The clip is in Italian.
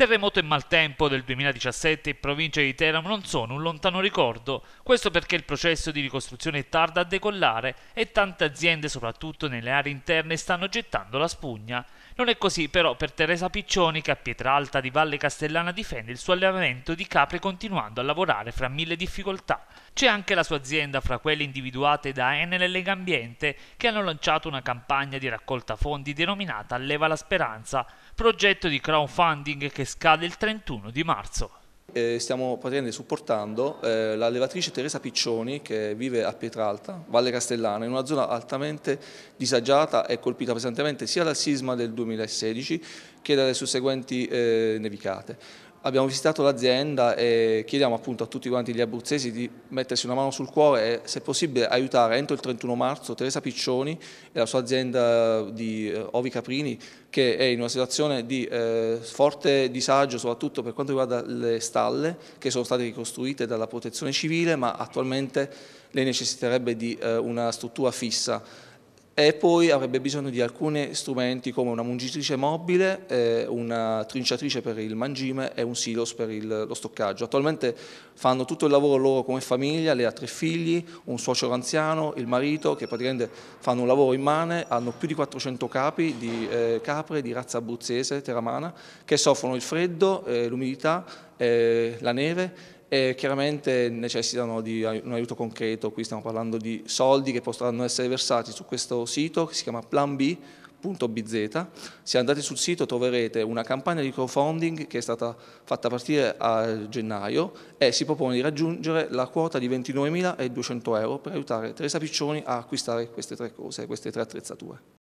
Terremoto e maltempo del 2017 in provincia di Teramo non sono un lontano ricordo, questo perché il processo di ricostruzione tarda a decollare e tante aziende, soprattutto nelle aree interne, stanno gettando la spugna. Non è così però per Teresa Piccioni che a Pietralta di Valle Castellana difende il suo allevamento di capre continuando a lavorare fra mille difficoltà. C'è anche la sua azienda fra quelle individuate da Enel e Legambiente che hanno lanciato una campagna di raccolta fondi denominata Leva la Speranza, progetto di crowdfunding che scade il 31 di marzo. Eh, stiamo praticamente supportando eh, la Teresa Piccioni che vive a Pietralta, Valle Castellana, in una zona altamente disagiata e colpita pesantemente sia dal sisma del 2016 che dalle susseguenti eh, nevicate. Abbiamo visitato l'azienda e chiediamo appunto a tutti quanti gli abruzzesi di mettersi una mano sul cuore e se possibile aiutare entro il 31 marzo Teresa Piccioni e la sua azienda di eh, Ovi Caprini che è in una situazione di eh, forte disagio soprattutto per quanto riguarda le stalle che sono state ricostruite dalla protezione civile ma attualmente lei necessiterebbe di eh, una struttura fissa e poi avrebbe bisogno di alcuni strumenti come una mungitrice mobile, eh, una trinciatrice per il mangime e un silos per il, lo stoccaggio. Attualmente fanno tutto il lavoro loro come famiglia, lei ha tre figli, un suocero anziano, il marito che praticamente fanno un lavoro immane, hanno più di 400 capi di eh, capre di razza abruzzese, teramana, che soffrono il freddo, eh, l'umidità, eh, la neve e chiaramente necessitano di un aiuto concreto, qui stiamo parlando di soldi che potranno essere versati su questo sito che si chiama planb.bz. Se andate sul sito troverete una campagna di crowdfunding che è stata fatta partire a gennaio e si propone di raggiungere la quota di 29.200 euro per aiutare Teresa Piccioni a acquistare queste tre cose, queste tre attrezzature.